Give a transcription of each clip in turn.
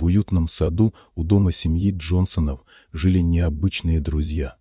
В уютном саду у дома семьи Джонсонов жили необычные друзья.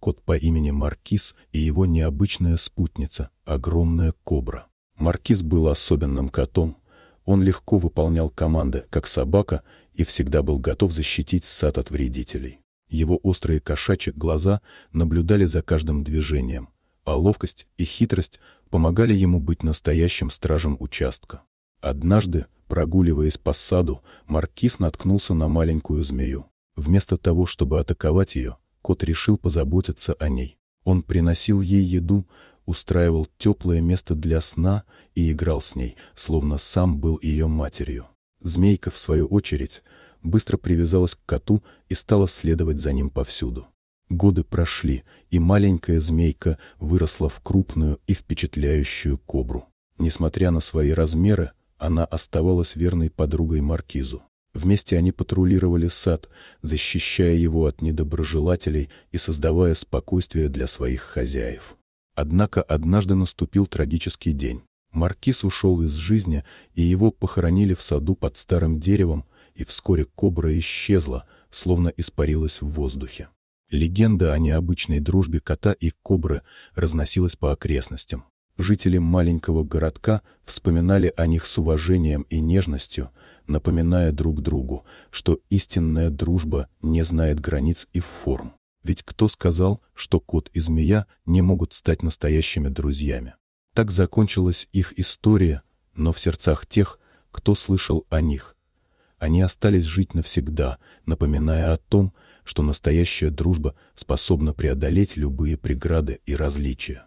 Кот по имени Маркиз и его необычная спутница, огромная кобра. Маркиз был особенным котом. Он легко выполнял команды, как собака, и всегда был готов защитить сад от вредителей. Его острые кошачьи глаза наблюдали за каждым движением, а ловкость и хитрость помогали ему быть настоящим стражем участка. Однажды Прогуливаясь по саду, маркиз наткнулся на маленькую змею. Вместо того, чтобы атаковать ее, кот решил позаботиться о ней. Он приносил ей еду, устраивал теплое место для сна и играл с ней, словно сам был ее матерью. Змейка, в свою очередь, быстро привязалась к коту и стала следовать за ним повсюду. Годы прошли, и маленькая змейка выросла в крупную и впечатляющую кобру. Несмотря на свои размеры, она оставалась верной подругой Маркизу. Вместе они патрулировали сад, защищая его от недоброжелателей и создавая спокойствие для своих хозяев. Однако однажды наступил трагический день. Маркиз ушел из жизни, и его похоронили в саду под старым деревом, и вскоре кобра исчезла, словно испарилась в воздухе. Легенда о необычной дружбе кота и кобры разносилась по окрестностям. Жители маленького городка вспоминали о них с уважением и нежностью, напоминая друг другу, что истинная дружба не знает границ и форм. Ведь кто сказал, что кот и змея не могут стать настоящими друзьями? Так закончилась их история, но в сердцах тех, кто слышал о них. Они остались жить навсегда, напоминая о том, что настоящая дружба способна преодолеть любые преграды и различия.